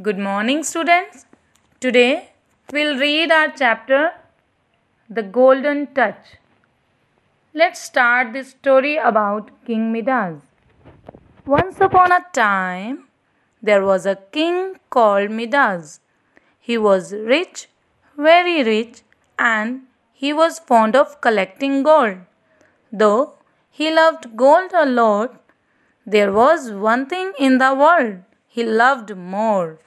Good morning, students. Today we'll read our chapter, The Golden Touch. Let's start this story about King Midas. Once upon a time, there was a king called Midas. He was rich, very rich, and he was fond of collecting gold. Though he loved gold a lot, there was one thing in the world he loved more.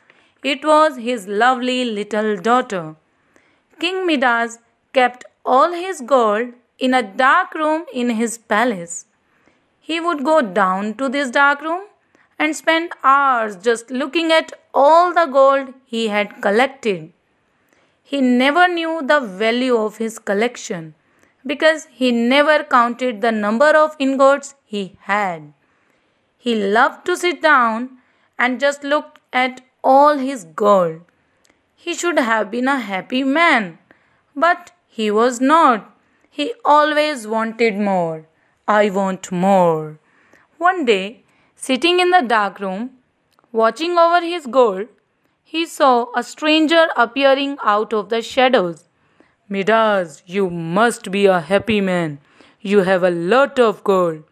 It was his lovely little daughter. King Midas kept all his gold in a dark room in his palace. He would go down to this dark room and spend hours just looking at all the gold he had collected. He never knew the value of his collection because he never counted the number of ingots he had. He loved to sit down and just looked at all his gold. He should have been a happy man, but he was not. He always wanted more. I want more. One day, sitting in the dark room, watching over his gold, he saw a stranger appearing out of the shadows. Midas, you must be a happy man. You have a lot of gold.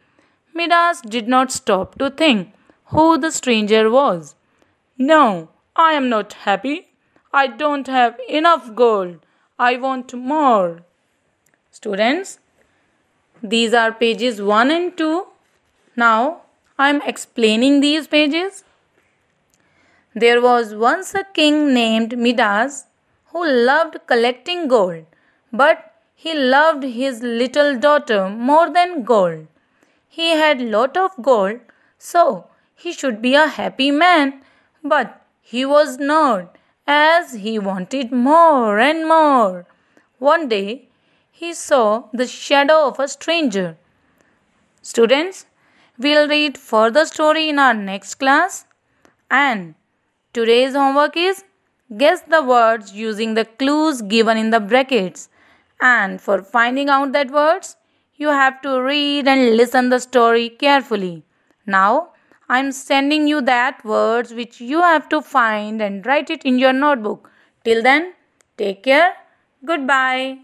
Midas did not stop to think who the stranger was. No, I am not happy. I don't have enough gold. I want more. Students, these are pages 1 and 2. Now, I am explaining these pages. There was once a king named Midas who loved collecting gold, but he loved his little daughter more than gold. He had lot of gold, so he should be a happy man, but he was not, as he wanted more and more. One day, he saw the shadow of a stranger. Students, we'll read further story in our next class. And today's homework is guess the words using the clues given in the brackets. And for finding out that words, you have to read and listen the story carefully. Now, I am sending you that words which you have to find and write it in your notebook. Till then, take care. Goodbye.